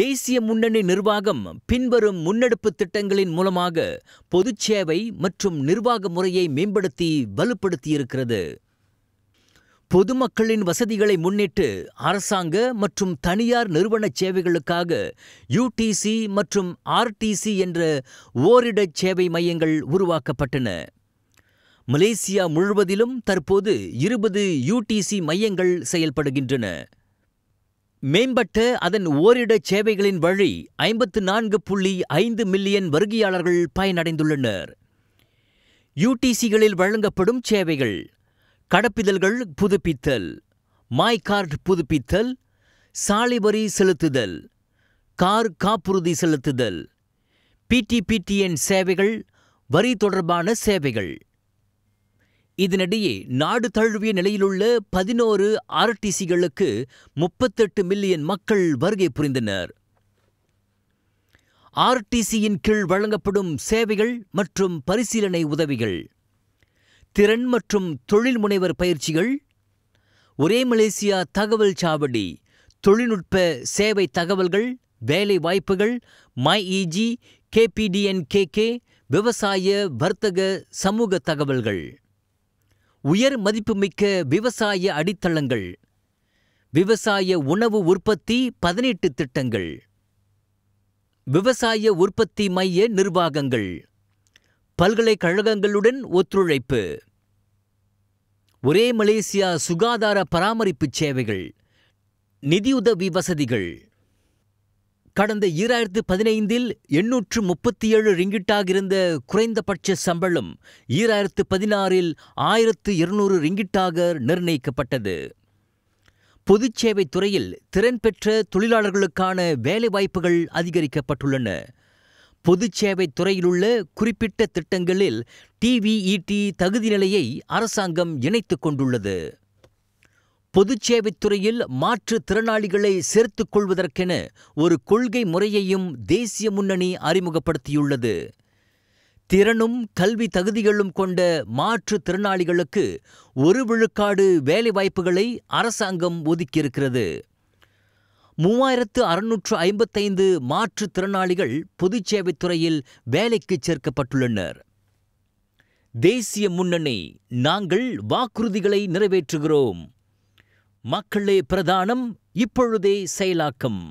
தேசிய முன்னணி நிர்வாகம் பின்வரும் முன்னெடுப்பு திட்டங்களின் மூலமாக பொதுச்சேவை மற்றும் நிர்வாக முறையை மேம்படுத்தி வலுப்படுத்தியிருக்கிறது பொதுமக்களின் வசதிகளை முன்னிட்டு அரசாங்க மற்றும் தனியார் நிறுவன சேவைகளுக்காக யூடிசி மற்றும் ஆர்டிசி என்ற ஓரிடச் சேவை மையங்கள் உருவாக்கப்பட்டன மலேசியா முழுவதிலும் தற்போது இருபது யூடிசி மையங்கள் செயல்படுகின்றன மேம்பட்ட அதன் ஓரிட சேவைகளின் வழி ஐம்பத்து நான்கு புள்ளி ஐந்து மில்லியன் வருகையாளர்கள் பயனடைந்துள்ளனர் யூடிசிகளில் வழங்கப்படும் சேவைகள் கடப்பிதழ்கள் புதுப்பித்தல் மாய் கார்டு புதுப்பித்தல் சாலை வரி செலுத்துதல் கார் காப்புறுதி செலுத்துதல் பிடிபிடிஎன் சேவைகள் வரி தொடர்பான சேவைகள் இதனிடையே நாடு தழுவிய நிலையிலுள்ள பதினோரு ஆர்டிசிகளுக்கு முப்பத்தெட்டு மில்லியன் மக்கள் வருகை புரிந்தனர் ஆர்டிசியின் கீழ் வழங்கப்படும் சேவைகள் மற்றும் பரிசீலனை உதவிகள் திறன் மற்றும் தொழில் முனைவர் பயிற்சிகள் ஒரே மலேசியா தகவல் சாவடி தொழில்நுட்ப சேவை தகவல்கள் வேலை வாய்ப்புகள் மைஇஜி கேபிடிஎன்கேகே விவசாய வர்த்தக சமூக தகவல்கள் உயர் மதிப்புமிக்க விவசாய அடித்தளங்கள் விவசாய உணவு உற்பத்தி பதினெட்டு திட்டங்கள் விவசாய உற்பத்தி மைய நிர்வாகங்கள் பல்கலைக்கழகங்களுடன் ஒத்துழைப்பு ஒரே மலேசியா சுகாதார பராமரிப்பு சேவைகள் நிதியுதவி வசதிகள் கடந்த ஈராயிரத்து பதினைந்தில் எண்ணூற்று முப்பத்தி ஏழு ரிங்கிட்டாக இருந்த குறைந்தபட்ச சம்பளம் ஈராயிரத்து பதினாறில் ஆயிரத்து இருநூறு ரிங்கிட்டாக நிர்ணயிக்கப்பட்டது பொதுச்சேவை துறையில் திறன் பெற்ற தொழிலாளர்களுக்கான வேலைவாய்ப்புகள் அதிகரிக்கப்பட்டுள்ளன பொதுச்சேவை துறையிலுள்ள குறிப்பிட்ட திட்டங்களில் டிவிஇடி தகுதி நிலையை அரசாங்கம் இணைத்துக் கொண்டுள்ளது பொதுச்சேவைத்துறையில் மாற்றுத்திறனாளிகளை சேர்த்துக் கொள்வதற்கென ஒரு கொள்கை முறையையும் தேசிய முன்னணி அறிமுகப்படுத்தியுள்ளது திறனும் கல்வி தகுதிகளும் கொண்ட மாற்றுத்திறனாளிகளுக்கு ஒரு விழுக்காடு வேலைவாய்ப்புகளை அரசாங்கம் ஒதுக்கியிருக்கிறது மூவாயிரத்து அறுநூற்று ஐம்பத்தைந்து மாற்றுத்திறனாளிகள் பொதுச்சேவைத்துறையில் வேலைக்கு சேர்க்கப்பட்டுள்ளனர் தேசிய முன்னணி நாங்கள் வாக்குறுதிகளை நிறைவேற்றுகிறோம் மக்களே பிரதானம் இப்பொழுதே செயலாக்கம்